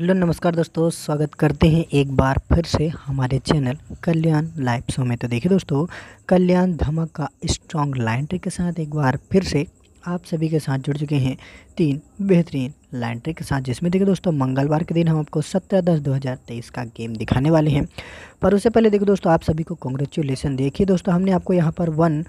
hello नमस्कार दोस्तों स्वागत करते हैं एक बार फिर से हमारे चैनल कल्याण लाइव शो में तो देखिए दोस्तों कल्याण धमक का स्ट्रॉन्ग लाइन ट्रिक के साथ एक बार फिर से आप सभी के साथ जुड़ चुके हैं तीन बेहतरीन लाइन ट्रिक के साथ जिसमें देखिए दोस्तों मंगलवार के दिन हम आपको सत्रह दस दो हजार तेईस का गेम दिखाने वाले हैं पर उससे पहले देखो दोस्तों आप सभी को कॉन्ग्रेचुलेसन देखिए दोस्तों हमने आपको यहाँ पर वन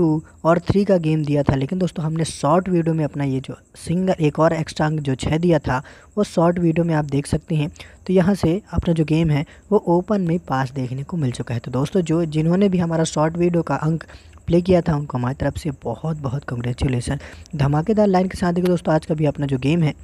टू और थ्री का गेम दिया था लेकिन दोस्तों हमने शॉर्ट वीडियो में अपना ये जो सिंगल एक और एक्स्ट्रा अंक जो छः दिया था वो शॉर्ट वीडियो में आप देख सकते हैं तो यहाँ से अपना जो गेम है वो ओपन में पास देखने को मिल चुका है तो दोस्तों जो जिन्होंने भी हमारा शॉर्ट वीडियो का अंक प्ले किया था उनको हमारी तरफ से बहुत बहुत कंग्रेचुलेसन धमाकेदार लाइन के साथ देखिए दोस्तों आज का भी अपना जो गेम है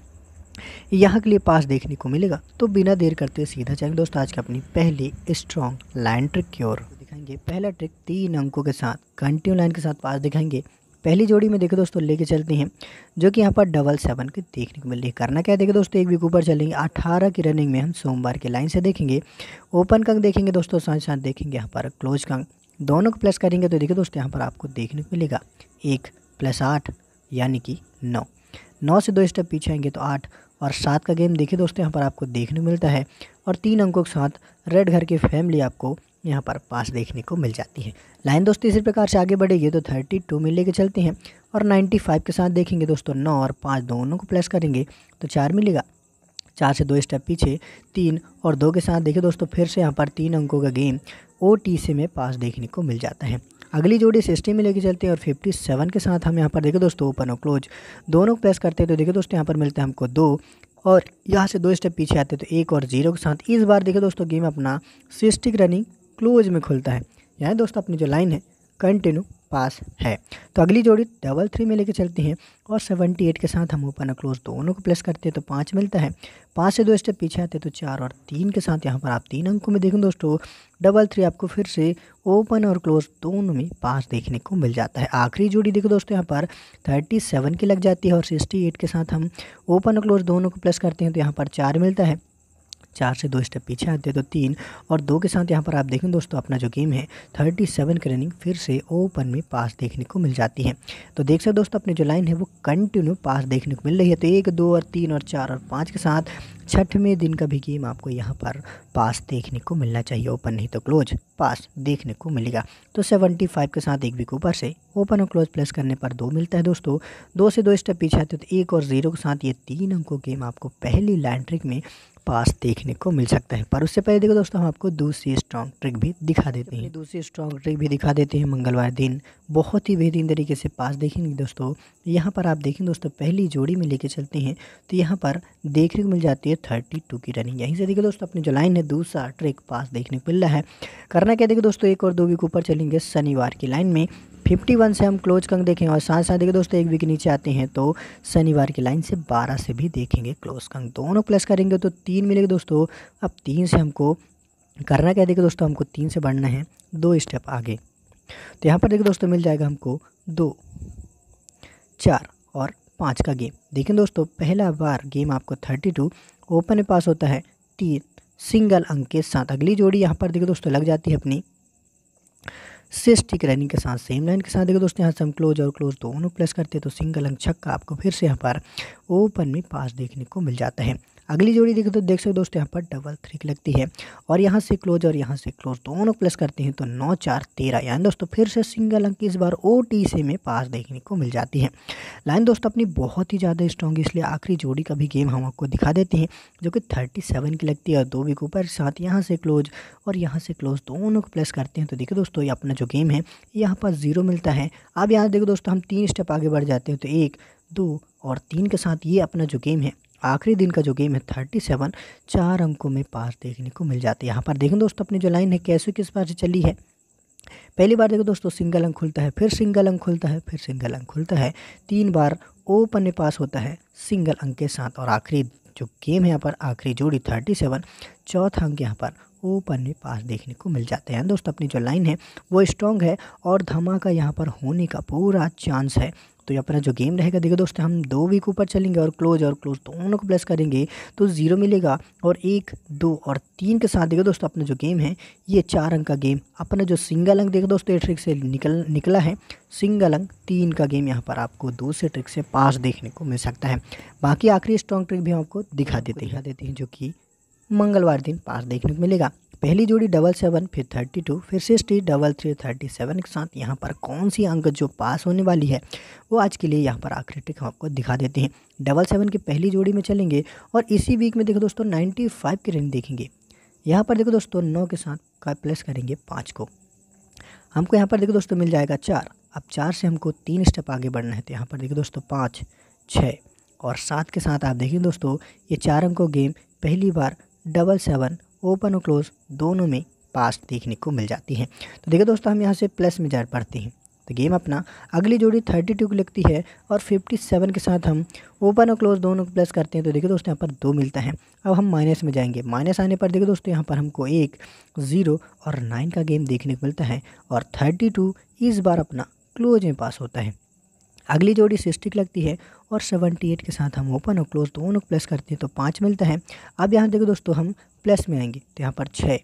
यहाँ के लिए पास देखने को मिलेगा तो बिना देर करते सीधा चाहेंगे दोस्तों आज की अपनी पहली स्ट्रॉन्ग लाइन ट्रिक की ओर दिखाएंगे पहला ट्रिक तीन अंकों के साथ कंटिन्यू लाइन के साथ पास दिखाएंगे पहली जोड़ी में देखो दोस्तों लेके चलते हैं जो कि यहाँ पर डबल सेवन के देखने को मिल रही है करना क्या देखे दोस्तों एक वीक ऊपर चलेंगे अठारह की रनिंग में हम सोमवार के लाइन से देखेंगे ओपन कंग देखेंगे दोस्तों साथ साथ देखेंगे यहाँ पर क्लोज कंग दोनों को प्लस करेंगे तो देखिए दोस्तों यहाँ पर आपको देखने को मिलेगा एक प्लस आठ यानी कि नौ नौ से दो स्टेप पीछे आएंगे तो आठ और सात का गेम देखिए दोस्तों यहाँ पर आपको देखने को मिलता है और तीन अंकों के साथ रेड घर की फैमिली आपको यहाँ पर पास देखने को मिल जाती है लाइन दोस्तों इसी प्रकार से आगे बढ़ेगी तो थर्टी टू में लेके चलते हैं और नाइन्टी फाइव के साथ देखेंगे दोस्तों नौ और पाँच दोनों को प्लस करेंगे तो चार मिलेगा चार से दो स्टेप पीछे तीन और दो के साथ देखिए दोस्तों फिर से यहाँ पर तीन अंकों का गेम ओ टी से में पास देखने को मिल जाता है अगली जोड़ी सिक्सटी में लेके चलते हैं और फिफ्टी सेवन के साथ हम यहाँ पर देखें दोस्तों ओपन और क्लोज दोनों को प्रेस करते हैं तो देखिए दोस्तों यहाँ पर मिलता है हमको दो और यहाँ से दो स्टेप पीछे आते हैं तो एक और जीरो के साथ इस बार देखिए दोस्तों गेम अपना सिस्टिक रनिंग क्लोज में खुलता है यहाँ दोस्तों अपनी जो लाइन है कंटिन्यू पास है तो अगली जोड़ी डबल थ्री में लेके चलती हैं और सेवेंटी एट के साथ हम ओपन और क्लोज दोनों को प्लस करते हैं तो पाँच मिलता है पाँच से दो स्टेप पीछे आते हैं तो चार और तीन के साथ यहाँ पर आप तीन अंकों में देखें दोस्तों डबल थ्री आपको फिर से ओपन और क्लोज दोनों में पास देखने को मिल जाता है आखिरी जोड़ी देखो दोस्तों यहाँ पर थर्टी सेवन की लग जाती है और सिक्सटी एट के साथ हम ओपन और क्लोज दोनों को प्लस करते हैं तो यहाँ पर चार मिलता है चार से दो स्टेप पीछे आते हैं तो तीन और दो के साथ यहाँ पर आप देखें दोस्तों अपना जो गेम है थर्टी सेवन की रनिंग फिर से ओपन में पास देखने को मिल जाती है तो देख सकते दोस्तों अपनी जो लाइन है वो कंटिन्यू पास देखने को मिल रही है तो एक दो और तीन और चार और पाँच के साथ छठवें दिन का भी गेम आपको यहाँ पर पास देखने को मिलना चाहिए ओपन नहीं तो क्लोज पास देखने को मिलेगा तो सेवेंटी फाइव के साथ एक वीक ऊपर से ओपन और क्लोज प्लस करने पर दो मिलता है दोस्तों दो से दो स्टेप पीछे आते तो एक और ज़ीरो के साथ ये तीन अंकों गेम आपको पहली लाइन ट्रिक में पास देखने को मिल सकता है पर उससे पहले देखो दोस्तों हम आपको दूसरी स्ट्रॉन्ग ट्रिक भी दिखा देते हैं दूसरी स्ट्रॉन्ग ट्रिक भी दिखा देते हैं मंगलवार दिन बहुत ही बेहतरीन तरीके से पास देखेंगे दोस्तों यहाँ पर आप देखें दोस्तों पहली जोड़ी में लेके चलते हैं तो यहाँ पर देखने को मिल जाती है थर्टी टू की रनिंग यहीं से देखिए दोस्तों अपनी जो लाइन है दूसरा ट्रिक पास देखने को मिल रहा है करना क्या देखिए दोस्तों एक और दो वीक ऊपर चलेंगे शनिवार की लाइन में 51 से हम क्लोज कंग देखेंगे और साथ साथ देखिए दोस्तों एक वीक नीचे आते हैं तो शनिवार की लाइन से 12 से भी देखेंगे क्लोज कंग दोनों प्लस करेंगे तो तीन मिलेगा दोस्तों अब तीन से हमको करना क्या देखिए दोस्तों हमको तीन से बढ़ना है दो स्टेप आगे तो यहाँ पर देखिए दोस्तों मिल जाएगा हमको दो चार और पाँच का गेम देखें दोस्तों पहला बार गेम आपको थर्टी टू ओपन में पास होता है तीन सिंगल अंक के साथ अगली जोड़ी यहाँ पर देखिए दोस्तों लग जाती है अपनी सिस्टिक रनिंग के साथ सेम लाइन के साथ देखो दोस्तों यहाँ से हम क्लोज और क्लोज दोनों प्लस करते हैं तो सिंगल अंक छक्का आपको फिर से यहाँ पर ओपन में पास देखने को मिल जाता है अगली जोड़ी देखें तो देख सकते दोस्तों यहाँ पर डबल थ्री की लगती है और यहाँ से क्लोज और यहाँ से क्लोज दोनों प्लस करते हैं तो नौ चार तेरह यानी दोस्तों फिर से सिंगल अंक इस बार ओ टी से में पास देखने को मिल जाती है लाइन दोस्तों अपनी बहुत ही ज़्यादा स्ट्रॉन्ग इसलिए आखिरी जोड़ी का भी गेम हम आपको दिखा देते हैं जो कि थर्टी सेवन की लगती है और दो विक ऊपर साथ यहाँ से क्लोज और यहाँ से क्लोज दोनों को प्लस करते हैं तो देखिए दोस्तों ये अपना जो गेम है यहाँ पर ज़ीरो मिलता है अब यहाँ देखो दोस्तों हम तीन स्टेप आगे बढ़ जाते हैं तो एक दो और तीन के साथ ये अपना जो गेम है आखिरी दिन का जो गेम है थर्टी सेवन चार अंकों में पास देखने को मिल जाती है यहाँ पर देखें दोस्तों अपनी जो लाइन है कैसे किस बार से चली है पहली बार देखो दोस्तों सिंगल अंक खुलता है फिर सिंगल अंक खुलता है फिर सिंगल अंक खुलता है तीन बार ओपन में पास होता है सिंगल अंक के साथ और आखिरी जो गेम है यहाँ पर आखिरी जोड़ी थर्टी सेवन चौथा अंक यहाँ पर ओपन में पास देखने को मिल जाते हैं दोस्तों अपनी जो लाइन है वो स्ट्रॉन्ग है और धमाका यहाँ पर होने का पूरा चांस है तो ये अपना जो गेम रहेगा देखो दोस्तों हम दो वीक ऊपर चलेंगे और क्लोज और क्लोज दोनों को प्लस करेंगे तो ज़ीरो मिलेगा और एक दो और तीन के साथ देखो दोस्तों अपना जो गेम है ये चार अंक का गेम अपना जो सिंगल अंक देखो दोस्तों ये ट्रिक से निकल निकला है सिंगल अंक तीन का गेम यहाँ पर आपको दो से ट्रिक से पास देखने को मिल सकता है बाकी आखिरी स्ट्रॉन्ग ट्रिक भी हम आपको दिखा देते दिखा देते हैं जो कि मंगलवार दिन पास देखने को मिलेगा पहली जोड़ी डबल सेवन फिर थर्टी टू फिर sixty double three thirty seven के साथ यहाँ पर कौन सी अंक जो पास होने वाली है वो आज के लिए यहाँ पर आखिरी ट्रिक हम आपको दिखा देते हैं डबल सेवन की पहली जोड़ी में चलेंगे और इसी वीक में देखो दोस्तों नाइन्टी फाइव की रेंज देखेंगे यहाँ पर देखो दोस्तों नौ के साथ का प्लस करेंगे पाँच को हमको यहाँ पर देखो दोस्तों मिल जाएगा चार अब चार से हमको तीन स्टेप आगे बढ़ना है तो यहाँ पर देखो दोस्तों पाँच छः और सात के साथ आप देखिए दोस्तों ये चार अंकों गेम पहली बार डबल सेवन ओपन और क्लोज दोनों में पास देखने को मिल जाती है तो देखिए दोस्तों हम यहाँ से प्लस में जा पढ़ते हैं तो गेम अपना अगली जोड़ी थर्टी टू को लगती है और फिफ्टी सेवन के साथ हम ओपन और क्लोज दोनों को प्लस करते हैं तो देखिए दोस्तों यहाँ पर दो मिलता है अब हम माइनस में जाएंगे माइनस आने पर देखिए दोस्तों यहाँ पर हमको एक ज़ीरो और नाइन का गेम देखने को मिलता है और थर्टी टू इस बार अपना क्लोज में पास होता है अगली जोड़ी सिस्टिक लगती है और सेवनटी एट के साथ हम ओपन और क्लोज दोनों प्लस करते हैं तो पाँच मिलता है अब यहाँ देखो दोस्तों हम प्लस में आएंगे तो यहाँ पर छः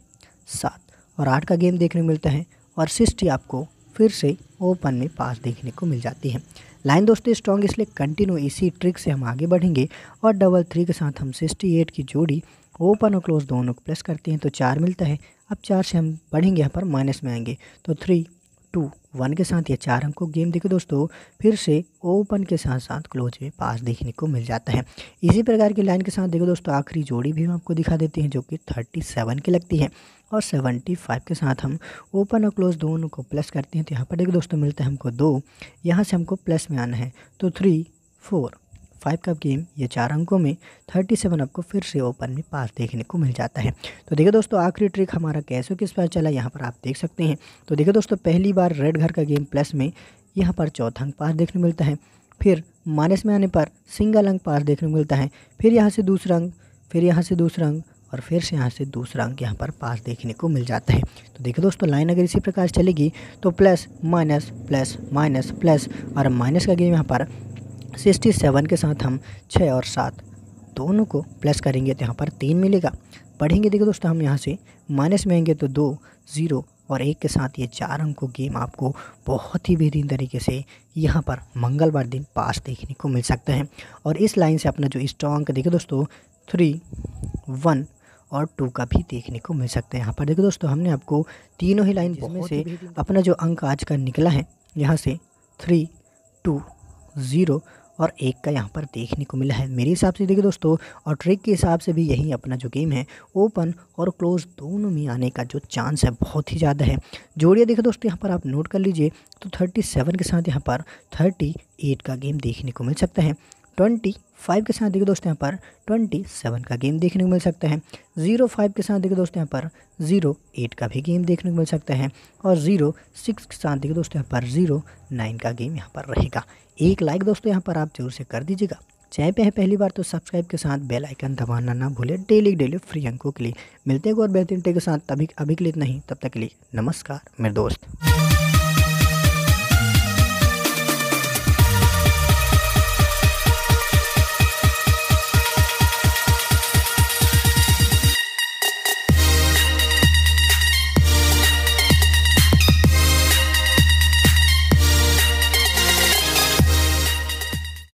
सात और आठ का गेम देखने को मिलता है और सिक्सटी आपको फिर से ओपन में पास देखने को मिल जाती है लाइन दोस्तों स्ट्रॉन्ग इसलिए कंटिन्यू इसी ट्रिक से हम आगे बढ़ेंगे और डबल थ्री के साथ हम सिक्सटी एट की जोड़ी ओपन और क्लोज दोनों को प्लस करते हैं तो चार मिलता है अब चार से हम बढ़ेंगे यहाँ पर माइनस में आएंगे तो थ्री टू वन के साथ या चार अंकों गेम देखे दोस्तों फिर से ओपन के साथ साथ क्लोज में पास देखने को मिल जाता है इसी प्रकार की लाइन के साथ देखो दोस्तों आखिरी जोड़ी भी हम आपको दिखा देते हैं जो कि थर्टी सेवन की लगती है और सेवेंटी फाइव के साथ हम ओपन और क्लोज दोनों को प्लस करते हैं तो यहाँ पर देखो दोस्तों मिलता है हमको दो यहाँ से हमको प्लस में आना है तो थ्री फोर फाइव का गेम ये चार अंकों में थर्टी सेवन आपको फिर से ओपन में पास देखने को मिल जाता है तो देखिए दोस्तों आखिरी ट्रिक हमारा कैसे किस पर चला यहाँ पर आप देख सकते हैं तो देखिए दोस्तों पहली बार रेड घर का गेम प्लस में यहाँ पर चौथा अंक पास देखने मिलता है फिर माइनस में आने पर सिंगल अंक पास देखने को मिलता है फिर यहाँ से दूसरा अंक फिर यहाँ से दूसरा अंक और फिर से यहाँ से दूसरा अंक यहाँ पर पास देखने को मिल जाता है तो देखिए दोस्तों लाइन अगर इसी प्रकार चलेगी तो plus minus plus minus plus और माइनस का गेम यहाँ पर सिक्सटी सेवन के साथ हम छः और सात दोनों को प्लस करेंगे तो यहाँ पर तीन मिलेगा पढ़ेंगे देखो दोस्तों हम यहाँ से माइनस में आएंगे तो दो ज़ीरो और एक के साथ ये चार अंकों गेम आपको बहुत ही बेहतरीन तरीके से यहाँ पर मंगलवार दिन पास देखने को मिल सकता है और इस लाइन से अपना जो स्ट्रॉन्ग अंक देखे दोस्तों थ्री वन और टू का भी देखने को मिल सकता है यहाँ पर देखो दोस्तों हमने आपको तीनों ही लाइन जिसमें से अपना जो अंक आज का निकला है यहाँ से थ्री टू ज़ीरो और एक का यहाँ पर देखने को मिला है मेरे हिसाब से देखिए दोस्तों और ट्रिक के हिसाब से भी यही अपना जो गेम है ओपन और क्लोज दोनों में आने का जो चांस है बहुत ही ज़्यादा है जोड़िया देखिए दोस्तों यहाँ पर आप नोट कर लीजिए तो थर्टी के साथ यहाँ पर थर्टी का गेम देखने को मिल सकता है ट्वेंटी फाइव के साथ देखिए दोस्तों यहाँ पर ट्वेंटी सेवन का गेम देखने को मिल सकता है जीरो फाइव के साथ देखिए दोस्तों यहाँ पर जीरो एट का भी गेम देखने को मिल सकता है और जीरो सिक्स के साथ देखिए दोस्तों यहाँ पर जीरो नाइन का गेम यहाँ पर रहेगा एक लाइक दोस्तों यहाँ पर आप जरूर से कर दीजिएगा चाहे पे है पहली बार तो सब्सक्राइब के साथ बेल आइकन दबाना ना भूले डेली डेली फ्री अंकों के लिए मिलते हैं और बेहतरीन के साथ तभी अभी के लिए नहीं तब तक के लिए नमस्कार मेरे दोस्त